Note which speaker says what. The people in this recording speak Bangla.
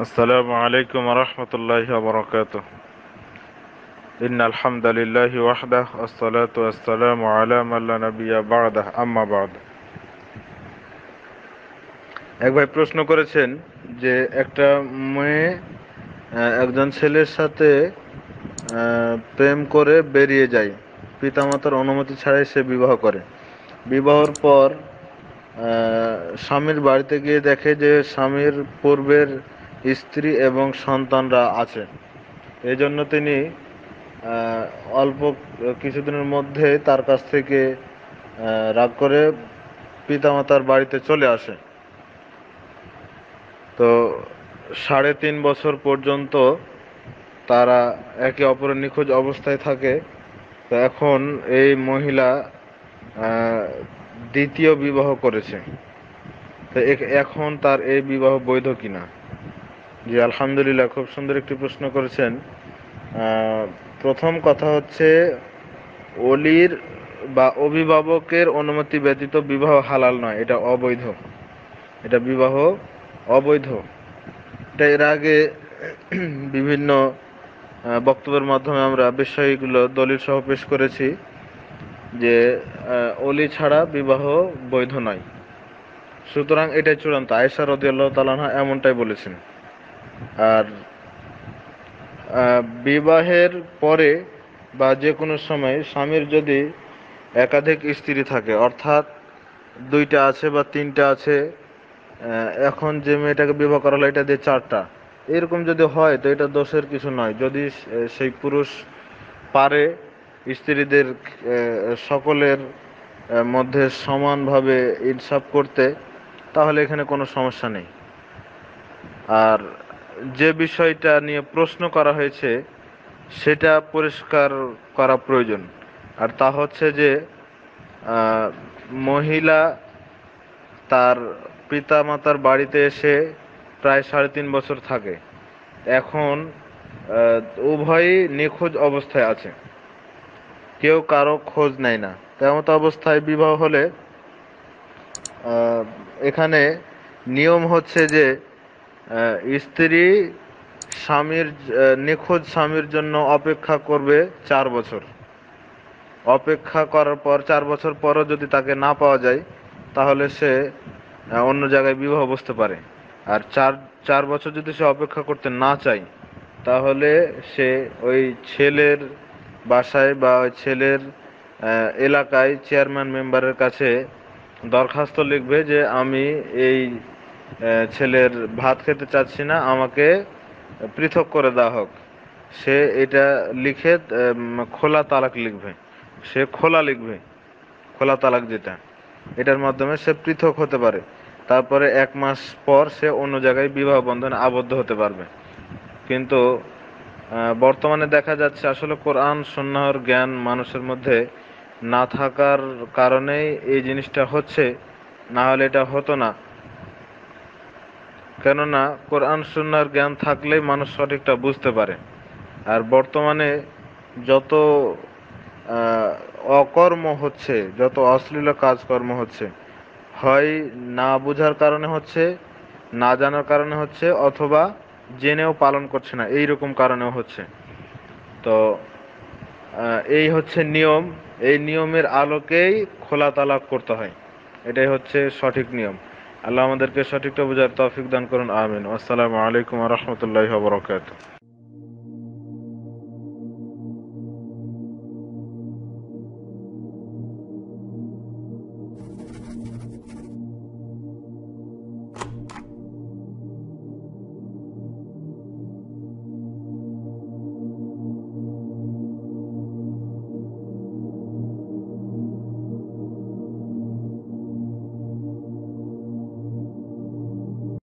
Speaker 1: السلام عليكم ورحمة الله وبركاته إن الحمد لله وحده الصلاة والسلام على من لا نبي بعده أما بعد এক ভাই প্রশ্ন করেছেন যে একটা মেয়ে একজন ছেলের সাথে প্রেম করে বেরিয়ে যায় পিতামাতার অনুমতি ছাড়াই সে বিবাহ করে বিবাহর পর স্বামীর বাড়িতে গিয়ে দেখে যে স্বামীর পূর্বের স্ত্রী এবং সন্তানরা আছে এজন্য তিনি অল্প কিছুদিনের মধ্যে তার কাছ থেকে রাগ করে পিতামাতার বাড়িতে চলে আসে তো সাড়ে তিন বছর পর্যন্ত তারা একে অপরের নিখোঁজ অবস্থায় থাকে তো এখন এই মহিলা দ্বিতীয় বিবাহ করেছে তো এখন তার এই বিবাহ বৈধ কিনা জি আলহামদুলিল্লাহ খুব সুন্দর একটি প্রশ্ন করেছেন প্রথম কথা হচ্ছে অলির বা অভিভাবকের অনুমতি ব্যতীত বিবাহ হালাল নয় এটা অবৈধ এটা বিবাহ অবৈধ এটা এর আগে বিভিন্ন বক্তব্যের মাধ্যমে আমরা বিষয়গুলো দলিল সহ পেশ করেছি যে অলি ছাড়া বিবাহ বৈধ নয় সুতরাং এটাই চূড়ান্ত আয়েশা রদিয়াল্লাহ তালানহা এমনটাই বলেছেন আর বিবাহের পরে বা যে কোনো সময় স্বামীর যদি একাধিক স্ত্রী থাকে অর্থাৎ দুইটা আছে বা তিনটা আছে এখন যে মেয়েটাকে বিবাহ করা হলো এটা দিয়ে চারটা এরকম যদি হয় তো এটা দোষের কিছু নয় যদি সেই পুরুষ পারে স্ত্রীদের সকলের মধ্যে সমানভাবে ইনসাফ করতে তাহলে এখানে কোনো সমস্যা নেই আর যে বিষয়টা নিয়ে প্রশ্ন করা হয়েছে সেটা পরিষ্কার করা প্রয়োজন আর তা হচ্ছে যে মহিলা তার পিতা মাতার বাড়িতে এসে প্রায় সাড়ে তিন বছর থাকে এখন উভয়ই নিখোঁজ অবস্থায় আছে কেউ কারো খোঁজ নেয় না তেমত অবস্থায় বিবাহ হলে এখানে নিয়ম হচ্ছে যে স্ত্রী স্বামীর নিখোঁজ স্বামীর জন্য অপেক্ষা করবে চার বছর অপেক্ষা করার পর চার বছর পরও যদি তাকে না পাওয়া যায় তাহলে সে অন্য জায়গায় বিবাহ বসতে পারে আর চার চার বছর যদি সে অপেক্ষা করতে না চায় তাহলে সে ওই ছেলের বাসায় বা ওই ছেলের এলাকায় চেয়ারম্যান মেম্বারের কাছে দরখাস্ত লিখবে যে আমি এই ছেলের ভাত খেতে চাচ্ছি না আমাকে পৃথক করে দেওয়া হোক সে এটা লিখে খোলা তালাক লিখবে সে খোলা লিখবে খোলা তালাক যেটা এটার মাধ্যমে সে পৃথক হতে পারে তারপরে এক মাস পর সে অন্য জায়গায় বিবাহ বন্ধনে আবদ্ধ হতে পারবে কিন্তু বর্তমানে দেখা যাচ্ছে আসলে কোরআন সন্ন্যাহর জ্ঞান মানুষের মধ্যে না থাকার কারণেই এই জিনিসটা হচ্ছে না হলে এটা হতো না কেননা কোরআন সুন্নার জ্ঞান থাকলেই মানুষ সঠিকটা বুঝতে পারে আর বর্তমানে যত অকর্ম হচ্ছে যত অশ্লীল কাজকর্ম হচ্ছে হয় না বোঝার কারণে হচ্ছে না জানার কারণে হচ্ছে অথবা জেনেও পালন করছে না এই রকম কারণেও হচ্ছে তো এই হচ্ছে নিয়ম এই নিয়মের আলোকেই খোলা তালাক করতে হয় এটাই হচ্ছে সঠিক নিয়ম আল্লাহ আমাদেরকে সঠিকটা বোঝার তৌফিক দান করুন আমিন আসসালামু আলাইকুম ওয়া বারাকাতুহু